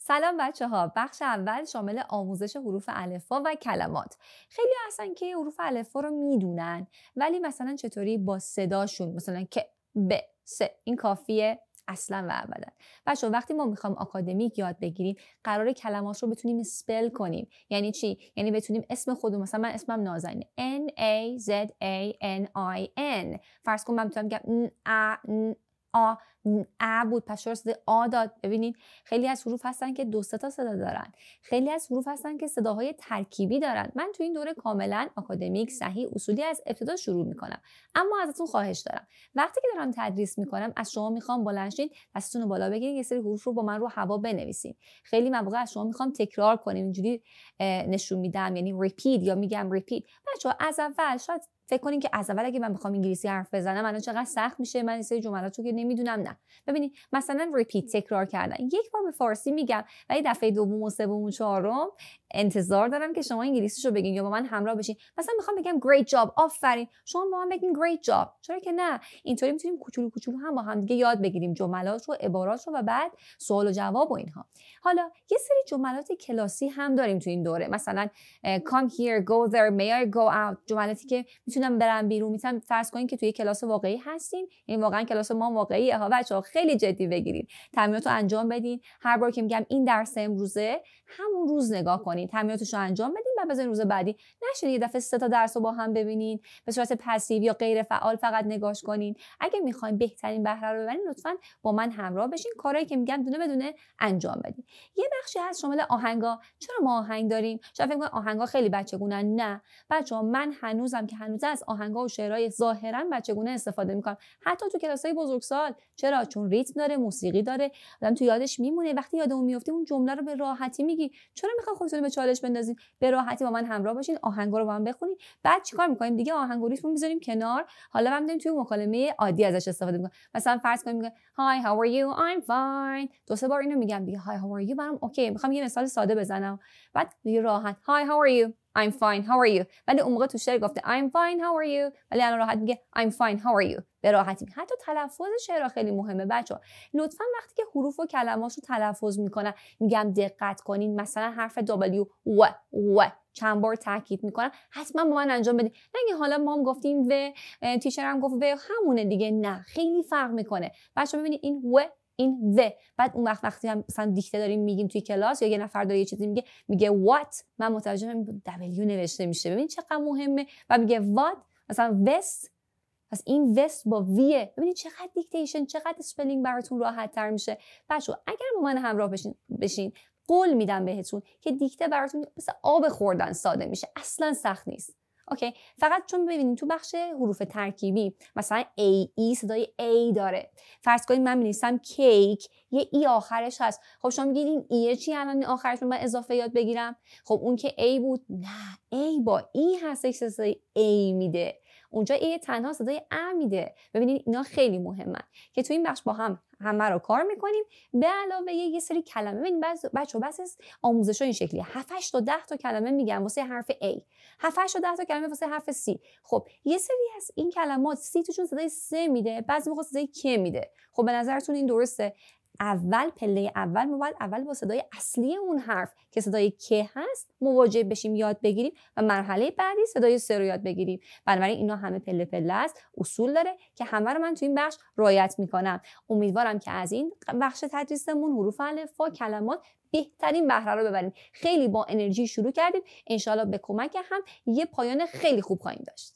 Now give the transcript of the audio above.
سلام بچه ها بخش اول شامل آموزش حروف الفا و کلمات خیلی هستن که حروف الفا رو میدونن ولی مثلا چطوری با صداشون مثلا که ب س این کافیه اصلا و ابدا بچه وقتی ما میخوام آکادمیک یاد بگیریم قرار کلمات رو بتونیم سپل کنیم یعنی چی یعنی بتونیم اسم خودم مثلا من اسمم نازنین N A Z A N I N فرض کن من میتونم بگم آ ا بود پس شورس آ داد ببینید خیلی از حروف هستن که دو تا صدا دارن خیلی از حروف هستن که صداهای ترکیبی دارن من تو این دوره کاملا آکادمیک صحیح اصولی از ابتدا شروع میکنم اما ازتون خواهش دارم وقتی که دارم تدریس میکنم از شما میخوام بلند شید دستتون بالا بگیرید یه سری حروف رو با من رو هوا بنویسین خیلی مواقع از شما میخوام تکرار کنیم اینجوری نشون میدم یعنی ریپید یا میگم ریپید بچه از اول شاید فکر کنین که از اول اگه من بخوام انگلیسی حرف بزنم الان چقدر سخت میشه من این سری جملات رو که نمیدونم نه ببینید مثلا ریپیت تکرار کردن یک بار به فارسی میگم و ولی دفعه دوم و سوم و چهارم انتظار دارم که شما انگلیسیشو بگین یا با من همراه بشین مثلا میخوام بگم great job آفرین شما با من بگین great job چرا که نه اینطوری میتونیم کوچولو کوچولو هم با هم دیگه یاد بگیریم جملات رو عبارات رو و بعد سوال و جواب و اینها حالا یه سری جملات کلاسی هم داریم تو این دوره مثلا come here go there may I go out جملاتی که میتونم برم بیرون میتونم فرض کنین که توی کلاس واقعی هستیم این یعنی واقعا کلاس ما واقعیه ها ها خیلی جدی بگیرید تمرینات رو انجام بدین هر بار که میگم این درس امروزه همون روز نگاه کنین تمریناتش رو انجام بدین بعد بزنین روز بعدی نشین یه دفعه سه تا درس رو با هم ببینین به صورت پسیو یا غیر فعال فقط نگاش کنین اگه میخواین بهترین بهره رو ببرین لطفا با من همراه بشین کارایی که میگم دونه بدونه انجام بدین یه بخشی هست شامل آهنگا چرا ما آهنگ داریم شاید فکر آهنگا خیلی بچگونن نه بچه‌ها من هنوزم که هنوز از آهنگا و شعرهای ظاهرا بچگونه استفاده میکنم حتی تو کلاسای بزرگسال چرا چون ریتم داره موسیقی داره آدم تو یادش میمونه وقتی یادمون میفته اون جمله رو به راحتی میگی چرا میخوای خودتون به چالش بندازین به راحتی با من همراه باشین آهنگ رو با من بخونید بعد چیکار میکنیم دیگه رو میذاریم کنار حالا من توی مکالمه عادی ازش استفاده میکنم مثلا فرض کنیم میگه های هاو آر یو آی فاین دو سه بار اینو میگم دیگه های هاو یو برام اوکی میخوام یه مثال ساده بزنم بعد دیگه راحت های هاو آر یو I'm fine how are you ولی اون موقع تو شعر گفته I'm fine how are you ولی الان راحت میگه I'm fine how are you به راحتی حتی تلفظ شعر خیلی مهمه بچه لطفا وقتی که حروف و کلمات رو تلفظ میکنن میگم دقت کنین مثلا حرف W و و چند بار تاکید میکنن حتما با من انجام بدین نه حالا ما هم گفتیم و تیشرم هم گفت و همونه دیگه نه خیلی فرق میکنه بچه ببینید این و این و بعد اون وقت وقتی هم مثلا دیکته داریم میگیم توی کلاس یا یه نفر داره یه چیزی میگه میگه وات من متوجه میشم دبلیو نوشته میشه ببین چقدر مهمه و میگه وات مثلا وست پس این وست با ویه ببینید چقدر دیکتیشن چقدر سپلینگ براتون راحت تر میشه بچه اگر با من همراه بشین, بشین قول میدم بهتون که دیکته براتون مثل آب خوردن ساده میشه اصلا سخت نیست اوکی فقط چون ببینیم تو بخش حروف ترکیبی مثلا ای ای صدای ای داره فرض کنید من می‌نویسم کیک یه ای آخرش هست خب شما میگید این ایه چی الان آخرش من اضافه یاد بگیرم خب اون که ای بود نه ای با ای هست صدای ای میده اونجا ای تنها صدای ا میده ببینید اینا خیلی مهمن که تو این بخش با هم همه رو کار میکنیم به علاوه یه سری کلمه ببین بچه بس آموزش این شکلی 7 تا 10 تا کلمه میگن واسه حرف A 7 تا 10 تا کلمه واسه حرف C خب یه سری از این کلمات سی توشون صدای س میده بعضی موقع صدای ک میده خب به نظرتون این درسته اول پله اول ما باید اول با صدای اصلی اون حرف که صدای که هست مواجه بشیم یاد بگیریم و مرحله بعدی صدای سه رو یاد بگیریم بنابراین اینا همه پله پله است اصول داره که همه رو من تو این بخش رایت میکنم امیدوارم که از این بخش تدریسمون حروف الفا کلمات بهترین بهره رو ببریم خیلی با انرژی شروع کردیم انشالله به کمک هم یه پایان خیلی خوب خواهیم داشت